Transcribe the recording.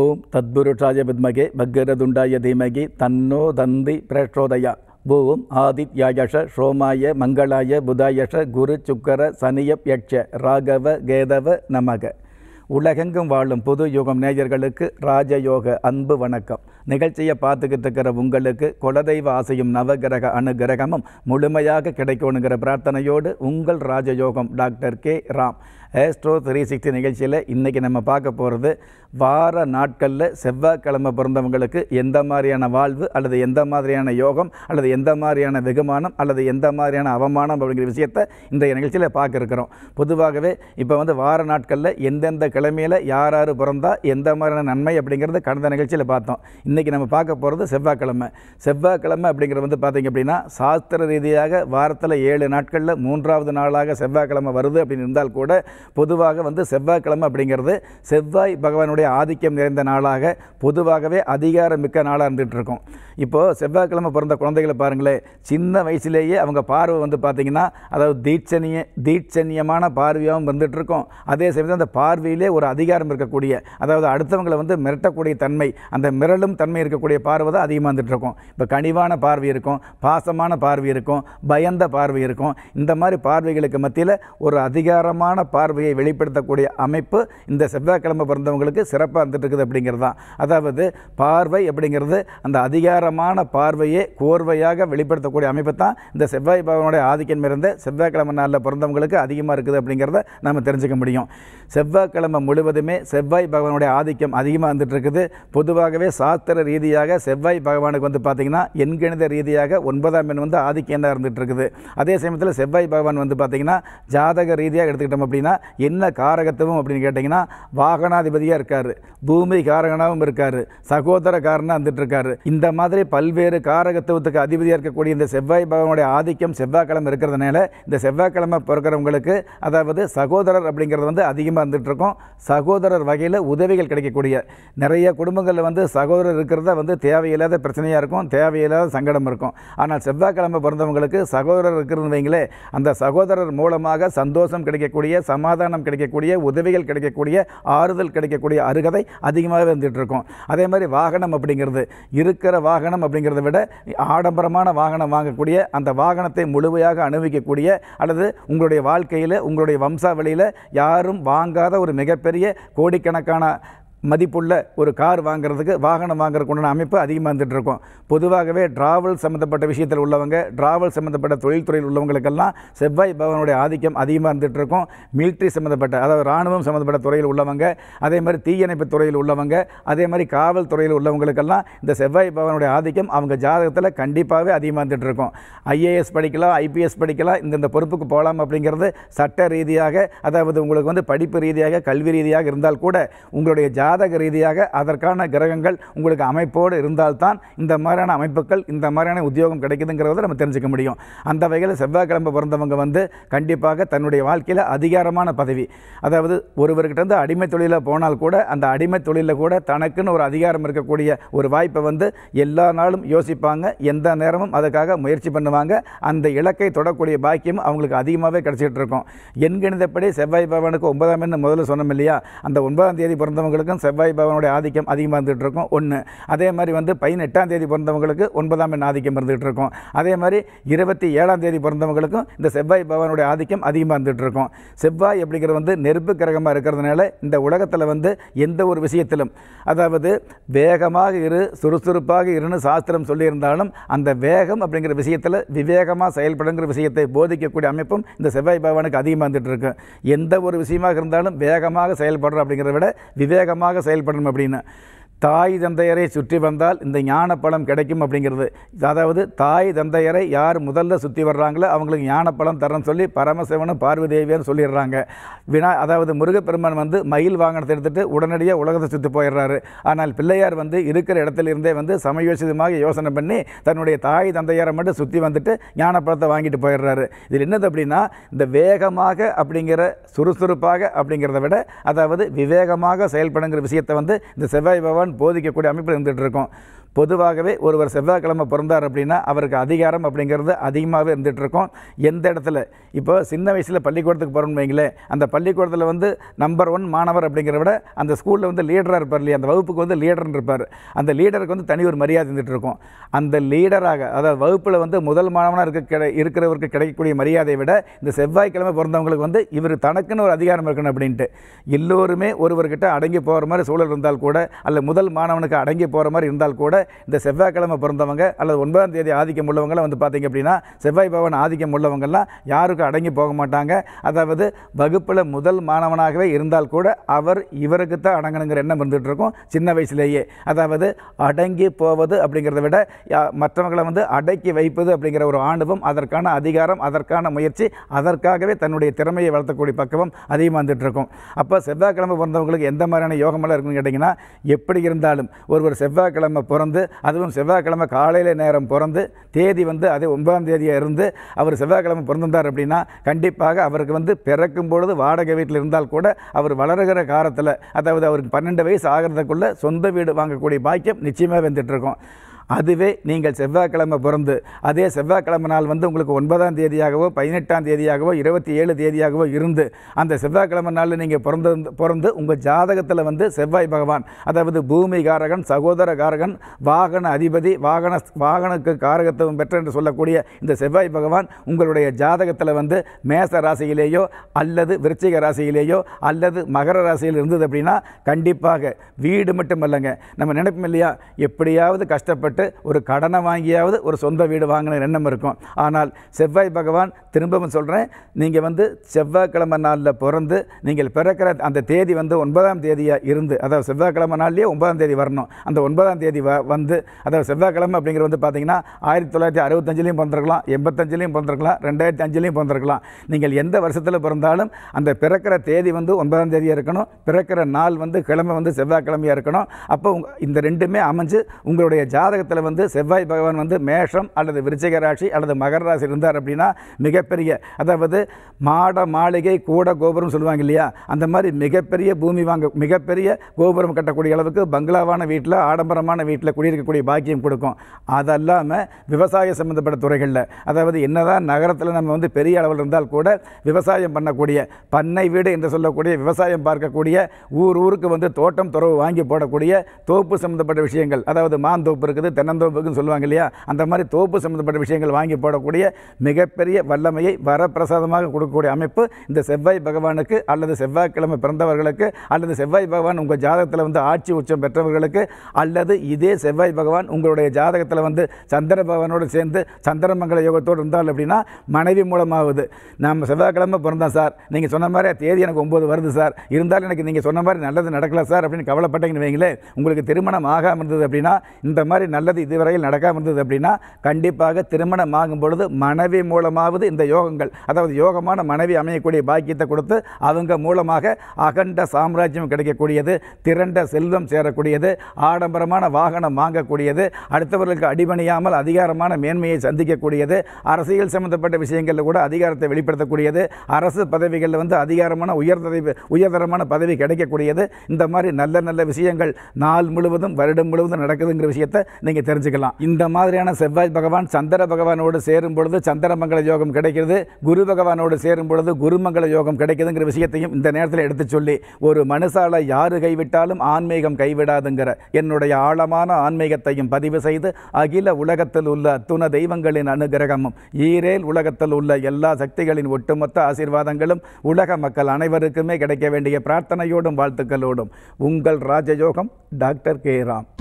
ஓம் தத்புருஷாய வித்மகே பகிரதுண்டாய தீமகி தன்னோ தந்தி பிரேஷோதயா ஓம் ஆதித்யாயஷ ஷோமாய மங்களாய புதாயஷ குரு சுக்கர சனியப் யக்ஷ ராகவ கேதவ நமக உலகெங்கும் வாழும் புது யுகம் நேயர்களுக்கு ராஜயோக அன்பு வணக்கம் நிகழ்ச்சியை பார்த்துக்கிட்டு இருக்கிற உங்களுக்கு குலதெய்வ ஆசையும் நவகிரக அனுகிரகமும் முழுமையாக கிடைக்கணுங்கிற பிரார்த்தனையோடு உங்கள் Rajayogam doctor K Ram astro three sixty நிகழ்ச்சியில் இன்றைக்கி நம்ம பார்க்க போகிறது வார நாட்களில் செவ்வாய்க்கிழமை பிறந்தவங்களுக்கு எந்த மாதிரியான வாழ்வு அல்லது எந்த மாதிரியான யோகம் அல்லது எந்த மாதிரியான வெகுமானம் அல்லது எந்த மாதிரியான அவமானம் அப்படிங்கிற விஷயத்தை இன்றைய நிகழ்ச்சியில் பார்க்க பொதுவாகவே இப்போ வந்து வார நாட்களில் எந்தெந்த கிழமையில் யார் யார் பிறந்தால் எந்த மாதிரியான நன்மை அப்படிங்கிறது கடந்த நிகழ்ச்சியில் பார்த்தோம் இன்றைக்கி நம்ம பார்க்க போகிறது செவ்வாய்க்கிழமை செவ்வாய்க்கிழமை அப்படிங்கிறது வந்து பார்த்திங்க அப்படின்னா சாஸ்திர ரீதியாக வாரத்தில் ஏழு நாட்களில் மூன்றாவது நாளாக செவ்வாய்க்கிழமை வருது அப்படின்னு இருந்தால் கூட பொதுவாக வந்து செவ்வாய்க்கிழமை அப்படிங்கிறது செவ்வாய் பகவானுடைய ஆதிக்கம் நிறைந்த நாளாக பொதுவாகவே அதிகாரமிக்க நாளாக இருந்துகிட்டு இருக்கும் இப்போது செவ்வாய்க்கிழமை பிறந்த குழந்தைகளை பாருங்களேன் சின்ன வயசுலேயே அவங்க பார்வை வந்து பார்த்திங்கன்னா அதாவது தீட்சணிய தீட்சணியமான பார்வையாகவும் வந்துட்டுருக்கோம் அதே சமயத்தில் அந்த பார்வையிலே ஒரு அதிகாரம் இருக்கக்கூடிய அதாவது அடுத்தவங்களை வந்து மிரட்டக்கூடிய தன்மை அந்த மிரளும் தன்மை இருக்கக்கூடிய பார்வை தான் அதிகமாக வந்துட்டு இருக்கும் இப்போ கனிவான பார்வை இருக்கும் பாசமான பார்வை இருக்கும் பயந்த பார்வை இருக்கும் இந்த மாதிரி பார்வைகளுக்கு மத்தியில் ஒரு அதிகாரமான பார்வையை வெளிப்படுத்தக்கூடிய அமைப்பு இந்த செவ்வாய்க்கிழமை பிறந்தவங்களுக்கு சிறப்பாக வந்துட்டு இருக்குது அப்படிங்கிறது தான் அதாவது பார்வை அப்படிங்கிறது அந்த அதிகாரமான பார்வையை கோர்வையாக வெளிப்படுத்தக்கூடிய அமைப்பு தான் இந்த செவ்வாய் பகவானுடைய ஆதிக்கம் இருந்த செவ்வாய்க்கிழமை நாளில் பிறந்தவங்களுக்கு அதிகமாக இருக்குது அப்படிங்கிறத நம்ம தெரிஞ்சுக்க முடியும் செவ்வாய்க்கிழமை முழுவதுமே செவ்வாய் பகவானுடைய ஆதிக்கம் அதிகமாக வந்துட்டு இருக்குது பொதுவாகவே சாத்த நட்சத்திர ரீதியாக செவ்வாய் பகவானுக்கு வந்து பார்த்திங்கன்னா எண்கணித ரீதியாக ஒன்பதாம் எண் வந்து ஆதிக்கியந்தாக இருந்துகிட்டு இருக்குது அதே சமயத்தில் செவ்வாய் பகவான் வந்து பார்த்திங்கன்னா ஜாதக ரீதியாக எடுத்துக்கிட்டோம் அப்படின்னா என்ன காரகத்துவம் அப்படின்னு கேட்டிங்கன்னா வாகனாதிபதியாக இருக்கார் பூமி காரகனாகவும் இருக்கார் சகோதர காரனாக இருந்துகிட்ருக்காரு இந்த மாதிரி பல்வேறு காரகத்துவத்துக்கு அதிபதியாக இருக்கக்கூடிய இந்த செவ்வாய் பகவானுடைய ஆதிக்கம் செவ்வாய்க்கிழமை இருக்கிறதுனால இந்த செவ்வாய்க்கிழமை பிறக்கிறவங்களுக்கு அதாவது சகோதரர் அப்படிங்கிறது வந்து அதிகமாக இருந்துகிட்ருக்கும் சகோதரர் வகையில் உதவிகள் கிடைக்கக்கூடிய நிறைய குடும்பங்களில் வந்து சகோதரர் இருக்கிறத வந்து தேவையில்லாத பிரச்சனையாக இருக்கும் தேவையில்லாத சங்கடம் இருக்கும் ஆனால் செவ்வாய்க்கிழமை பிறந்தவங்களுக்கு சகோதரர் இருக்கிறது வைங்களே அந்த சகோதரர் மூலமாக சந்தோஷம் கிடைக்கக்கூடிய சமாதானம் கிடைக்கக்கூடிய உதவிகள் கிடைக்கக்கூடிய ஆறுதல் கிடைக்கக்கூடிய அருகதை அதிகமாக இருந்துகிட்டு இருக்கும் அதே மாதிரி வாகனம் அப்படிங்கிறது இருக்கிற வாகனம் அப்படிங்கிறத விட ஆடம்பரமான வாகனம் வாங்கக்கூடிய அந்த வாகனத்தை முழுமையாக அனுபவிக்கக்கூடிய அல்லது உங்களுடைய வாழ்க்கையில் உங்களுடைய வம்சாவளியில் யாரும் வாங்காத ஒரு மிகப்பெரிய கோடிக்கணக்கான மதிப்புள்ள ஒரு கார் வாங்குறதுக்கு வாகனம் வாங்குறதுக்கு உண்டான அமைப்பு அதிகமாக இருந்துகிட்டு இருக்கும் பொதுவாகவே டிராவல் சம்மந்தப்பட்ட விஷயத்தில் உள்ளவங்க டிராவல் சம்மந்தப்பட்ட தொழில்துறையில் உள்ளவங்களுக்கெல்லாம் செவ்வாய் பவனுடைய ஆதிக்கம் அதிகமாக இருந்துகிட்டு இருக்கும் மிலிட்ரி சம்மந்தப்பட்ட அதாவது இராணுவம் சம்மந்தப்பட்ட துறையில் உள்ளவங்க அதே மாதிரி தீயணைப்பு துறையில் உள்ளவங்க அதே மாதிரி காவல் துறையில் உள்ளவங்களுக்கெல்லாம் இந்த செவ்வாய் பவனுடைய ஆதிக்கம் அவங்க ஜாதகத்தில் கண்டிப்பாகவே அதிகமாக இருந்துகிட்டு இருக்கும் ஐஏஎஸ் படிக்கலாம் ஐபிஎஸ் படிக்கலாம் இந்தந்த பொறுப்புக்கு போகலாம் அப்படிங்கிறது சட்ட ரீதியாக அதாவது உங்களுக்கு வந்து படிப்பு ரீதியாக கல்வி ரீதியாக இருந்தால் கூட உங்களுடைய ஜா ஜாதக ரீதியாக அதற்கான கிரகங்கள் உங்களுக்கு அமைப்போடு இருந்தால்தான் இந்த மாதிரியான அமைப்புகள் இந்த மாதிரியான உத்தியோகம் கிடைக்குதுங்கிறத நம்ம தெரிஞ்சுக்க முடியும் அந்த வகையில் செவ்வாய்க்கிழமை பிறந்தவங்க வந்து கண்டிப்பாக தன்னுடைய வாழ்க்கையில் அதிகாரமான பதவி அதாவது ஒருவர்கிட்ட அடிமை தொழிலில் போனால் கூட அந்த அடிமை தொழிலில் கூட தனக்குன்னு ஒரு அதிகாரம் இருக்கக்கூடிய ஒரு வாய்ப்பை வந்து எல்லா நாளும் யோசிப்பாங்க எந்த நேரமும் அதுக்காக முயற்சி பண்ணுவாங்க அந்த இலக்கை தொடக்கூடிய பாக்கியம் அவங்களுக்கு அதிகமாகவே கிடச்சிட்டு இருக்கும் எண்கணிதப்படி செவ்வாய் பவனுக்கு ஒன்பதாம் எண்ணு முதல்ல சொன்னோம் இல்லையா அந்த ஒன்பதாம் தேதி பிறந்தவங்களுக்கும் செவ்வாய் பவனுடைய ஆதிக்கம் அதிகமாக இருந்துகிட்டு இருக்கும் ஒன்று அதே மாதிரி வந்து பதினெட்டாம் தேதி பிறந்தவங்களுக்கு ஒன்பதாம் எண் ஆதிக்கம் இருந்துகிட்டு இருக்கும் அதே மாதிரி இருபத்தி ஏழாம் தேதி பிறந்தவங்களுக்கும் இந்த செவ்வாய் பவனுடைய ஆதிக்கம் அதிகமாக இருந்துகிட்டு இருக்கும் செவ்வாய் அப்படிங்கிறது வந்து நெருப்பு கிரகமாக இருக்கிறதுனால இந்த உலகத்தில் வந்து எந்த ஒரு விஷயத்திலும் அதாவது வேகமாக இரு சுறுசுறுப்பாக இருன்னு சாஸ்திரம் சொல்லியிருந்தாலும் அந்த வேகம் அப்படிங்கிற விஷயத்தில் விவேகமாக செயல்படுங்கிற விஷயத்தை போதிக்கக்கூடிய அமைப்பும் இந்த செவ்வாய் பவனுக்கு அதிகமாக இருந்துகிட்டு இருக்கும் எந்த ஒரு விஷயமாக இருந்தாலும் வேகமாக செயல்படுறோம் அப்படிங்கிறத விட விவேகமாக செயல்படணும் அப்படின்னு தாய் தந்தையரை சுற்றி வந்தால் இந்த ஞான பழம் கிடைக்கும் அப்படிங்கிறது அதாவது தாய் தந்தையரை யார் முதல்ல சுற்றி வர்றாங்களோ அவங்களுக்கு ஞான பழம் தரன்னு சொல்லி பரமசிவனும் பார்வதேவியர்னு சொல்லிடுறாங்க வினா அதாவது முருகப்பெருமன் வந்து மயில் வாகனத்தை எடுத்துகிட்டு உடனடியாக உலகத்தை சுற்றி போயிடுறாரு ஆனால் பிள்ளையார் வந்து இருக்கிற இடத்துலேருந்தே வந்து சமயோசிதமாக யோசனை பண்ணி தன்னுடைய தாய் தந்தையாரை மட்டும் சுற்றி வந்துட்டு ஞான பழத்தை வாங்கிட்டு போயிடுறாரு இதில் என்னது அப்படின்னா இந்த வேகமாக அப்படிங்கிற சுறுசுறுப்பாக அப்படிங்கிறத விட அதாவது விவேகமாக செயல்படுங்கிற விஷயத்தை வந்து இந்த செவ்வாய் பகவான் போதிக்கக்கூடிய அமைப்பில் இருந்துகிட்டு இருக்கோம் பொதுவாகவே ஒருவர் செவ்வாய்க்கிழமை பிறந்தார் அப்படின்னா அவருக்கு அதிகாரம் அப்படிங்கிறது அதிகமாகவே இருந்துகிட்ருக்கும் எந்த இடத்துல இப்போ சின்ன வயசில் பள்ளிக்கூடத்துக்கு போகிறோம்னு வைங்களேன் அந்த பள்ளிக்கூடத்தில் வந்து நம்பர் ஒன் மாணவர் அப்படிங்கிற விட அந்த ஸ்கூலில் வந்து லீடராக இருப்பார் இல்லையா அந்த வகுப்புக்கு வந்து லீடர்னு இருப்பார் அந்த லீடருக்கு வந்து தனி ஒரு மரியாதை இருந்துகிட்ருக்கும் அந்த லீடராக அதாவது வகுப்பில் வந்து முதல் மாணவனாக இருக்க கிடை இருக்கிறவருக்கு கிடைக்கக்கூடிய மரியாதையை விட இந்த செவ்வாய்க்கிழமை பிறந்தவங்களுக்கு வந்து இவர் தனக்குன்னு ஒரு அதிகாரம் இருக்கணும் அப்படின்ட்டு எல்லோருமே ஒருவர்கிட்ட அடங்கி போகிற மாதிரி சூழல் இருந்தால் கூட அல்ல முதல் மாணவனுக்கு அடங்கி போகிற மாதிரி இருந்தால் கூட இந்த செவ்வாய்க்கிழமை பிறந்தவங்க அல்லது ஒன்பதாம் தேதி ஆதிக்கம் உள்ளவங்களாம் வந்து பார்த்திங்க அப்படின்னா செவ்வாய் பவன் ஆதிக்கம் உள்ளவங்கள்லாம் யாருக்கும் அடங்கி போக மாட்டாங்க அதாவது வகுப்பில் முதல் மாணவனாகவே இருந்தால் கூட அவர் இவருக்கு தான் அடங்கணுங்கிற எண்ணம் இருந்துகிட்டு இருக்கும் சின்ன வயசுலேயே அதாவது அடங்கி போவது அப்படிங்கிறத விட மற்றவங்களை வந்து அடக்கி வைப்பது அப்படிங்கிற ஒரு ஆணவம் அதற்கான அதிகாரம் அதற்கான முயற்சி அதற்காகவே தன்னுடைய திறமையை வளர்த்தக்கூடிய பக்கமும் அதிகமாக வந்துட்டு இருக்கும் அப்போ செவ்வாய்க்கிழமை பிறந்தவங்களுக்கு எந்த மாதிரியான யோகமெல்லாம் இருக்குன்னு கேட்டிங்கன்னா எப்படி இருந்தாலும் ஒருவர் செவ்வாய்க்கிழமை பிறந்த பிறந்து அதுவும் செவ்வாய்க்கிழமை காலையில் நேரம் பிறந்து தேதி வந்து அதே ஒன்பதாம் தேதியாக இருந்து அவர் செவ்வாய்க்கிழமை பிறந்திருந்தார் அப்படின்னா கண்டிப்பாக அவருக்கு வந்து பிறக்கும் பொழுது வாடகை வீட்டில் இருந்தால் கூட அவர் வளருகிற காலத்தில் அதாவது அவருக்கு பன்னெண்டு வயசு ஆகிறதுக்குள்ளே சொந்த வீடு வாங்கக்கூடிய பாக்கியம் நிச்சயமாக வந்துட்டுருக்கோம் அதுவே நீங்கள் செவ்வாய்க்கிழமை பிறந்து அதே செவ்வாய்க்கிழமை நாள் வந்து உங்களுக்கு ஒன்பதாம் தேதியாகவோ பதினெட்டாம் தேதியாகவோ இருபத்தி ஏழு தேதியாகவோ இருந்து அந்த செவ்வாய்க்கிழமை நாளில் நீங்கள் பிறந்து பிறந்து உங்கள் ஜாதகத்தில் வந்து செவ்வாய் பகவான் அதாவது பூமி காரகன் சகோதர காரகன் வாகன அதிபதி வாகன வாகனக்கு காரகத்துவம் பெற்ற என்று சொல்லக்கூடிய இந்த செவ்வாய் பகவான் உங்களுடைய ஜாதகத்தில் வந்து மேச ராசியிலேயோ அல்லது விருச்சிக ராசியிலேயோ அல்லது மகர ராசியில் இருந்தது அப்படின்னா கண்டிப்பாக வீடு மட்டும் இல்லைங்க நம்ம நினைப்போம் இல்லையா எப்படியாவது கஷ்டப்பட்டு கஷ்டப்பட்டு ஒரு கடனை வாங்கியாவது ஒரு சொந்த வீடு வாங்கின எண்ணம் இருக்கும் ஆனால் செவ்வாய் பகவான் திரும்பவும் சொல்கிறேன் நீங்கள் வந்து செவ்வாய்க்கிழமை நாளில் பிறந்து நீங்கள் பிறக்கிற அந்த தேதி வந்து ஒன்பதாம் தேதியாக இருந்து அதாவது செவ்வாய்க்கிழமை நாள்லேயே ஒன்பதாம் தேதி வரணும் அந்த ஒன்பதாம் தேதி வ வந்து அதாவது செவ்வாய்க்கிழமை அப்படிங்கிறது வந்து பார்த்தீங்கன்னா ஆயிரத்தி தொள்ளாயிரத்தி அறுபத்தஞ்சிலையும் பிறந்திருக்கலாம் எண்பத்தஞ்சிலையும் பிறந்திருக்கலாம் ரெண்டாயிரத்தி அஞ்சுலேயும் பிறந்திருக்கலாம் நீங்கள் எந்த வருஷத்தில் பிறந்தாலும் அந்த பிறக்கிற தேதி வந்து ஒன்பதாம் தேதியாக இருக்கணும் பிறக்கிற நாள் வந்து கிழமை வந்து செவ்வாய்க்கிழமையாக இருக்கணும் அப்போ இந்த ரெண்டுமே அமைஞ்சு உங்களுடைய ஜாதகத்தை காலத்தில் வந்து செவ்வாய் பகவான் வந்து மேஷம் அல்லது விருச்சிக ராசி அல்லது மகர ராசி இருந்தார் அப்படின்னா மிகப்பெரிய அதாவது மாட மாளிகை கூட கோபுரம் சொல்லுவாங்க இல்லையா அந்த மாதிரி மிகப்பெரிய பூமி வாங்க மிகப்பெரிய கோபுரம் கட்டக்கூடிய அளவுக்கு பங்களாவான வீட்டில் ஆடம்பரமான வீட்டில் குடியிருக்கக்கூடிய பாக்கியம் கொடுக்கும் அதல்லாமல் விவசாய சம்மந்தப்பட்ட துறைகளில் அதாவது என்னதான் நகரத்தில் நம்ம வந்து பெரிய அளவில் இருந்தால் கூட விவசாயம் பண்ணக்கூடிய பண்ணை வீடு என்று சொல்லக்கூடிய விவசாயம் பார்க்கக்கூடிய ஊர் ஊருக்கு வந்து தோட்டம் துறவு வாங்கி போடக்கூடிய தோப்பு சம்மந்தப்பட்ட விஷயங்கள் அதாவது மாந்தோப்பு இருக்குது தென்னந்தோப்புக்குன்னு சொல்லுவாங்க இல்லையா அந்த மாதிரி தோப்பு சம்மந்தப்பட்ட விஷயங்கள் வாங்கி போடக்கூடிய மிகப்பெரிய வல்லமையை வரப்பிரசாதமாக கொடுக்கக்கூடிய அமைப்பு இந்த செவ்வாய் பகவானுக்கு அல்லது செவ்வாய்க்கிழமை பிறந்தவர்களுக்கு அல்லது செவ்வாய் பகவான் உங்கள் ஜாதகத்தில் வந்து ஆட்சி உச்சம் பெற்றவர்களுக்கு அல்லது இதே செவ்வாய் பகவான் உங்களுடைய ஜாதகத்தில் வந்து சந்திர பகவானோடு சேர்ந்து சந்திரமங்கல யோகத்தோடு இருந்தால் அப்படின்னா மனைவி மூலமாகுது நாம் செவ்வாய்க்கிழமை பிறந்தோம் சார் நீங்கள் சொன்ன மாதிரி தேதி எனக்கு ஒம்பது வருது சார் இருந்தாலும் எனக்கு நீங்கள் சொன்ன மாதிரி நல்லது நடக்கல சார் அப்படின்னு கவலைப்பட்டீங்கன்னு வைங்களேன் உங்களுக்கு திருமணம் ஆகாமல் இருந்தது அப்படின்னா இந்த மாதிரி நல்ல நல்லது இதுவரையில் நடக்காமல் இருந்தது அப்படின்னா கண்டிப்பாக திருமணம் ஆகும் பொழுது மனைவி மூலமாவது இந்த யோகங்கள் அதாவது யோகமான மனைவி அமையக்கூடிய பாக்கியத்தை கொடுத்து அவங்க மூலமாக அகண்ட சாம்ராஜ்யம் கிடைக்கக்கூடியது திரண்ட செல்வம் சேரக்கூடியது ஆடம்பரமான வாகனம் வாங்கக்கூடியது அடுத்தவர்களுக்கு அடிபணியாமல் அதிகாரமான மேன்மையை சந்திக்கக்கூடியது அரசியல் சம்பந்தப்பட்ட விஷயங்களில் கூட அதிகாரத்தை வெளிப்படுத்தக்கூடியது அரசு பதவிகளில் வந்து அதிகாரமான உயர்ததை உயர்தரமான பதவி கிடைக்கக்கூடியது இந்த மாதிரி நல்ல நல்ல விஷயங்கள் நாள் முழுவதும் வருடம் முழுவதும் நடக்குதுங்கிற விஷயத்தை நீங்கள் தெரிஞ்சுக்கலாம் இந்த மாதிரியான செவ்வாய் பகவான் சந்திர பகவானோடு சேரும் பொழுது சந்திரமங்கல யோகம் கிடைக்கிறது குரு பகவானோடு சேரும் பொழுது குருமங்கல யோகம் கிடைக்குதுங்கிற விஷயத்தையும் இந்த நேரத்தில் எடுத்து சொல்லி ஒரு மனுஷால யாரு கைவிட்டாலும் ஆன்மீகம் கைவிடாதுங்கிற என்னுடைய ஆழமான ஆன்மீகத்தையும் பதிவு செய்து அகில உலகத்தில் உள்ள அத்துண தெய்வங்களின் அனுகிரகமும் ஈரேல் உலகத்தில் உள்ள எல்லா சக்திகளின் ஒட்டுமொத்த ஆசீர்வாதங்களும் உலக மக்கள் அனைவருக்குமே கிடைக்க வேண்டிய பிரார்த்தனையோடும் வாழ்த்துக்களோடும் உங்கள் ராஜயோகம் டாக்டர் கே ராம்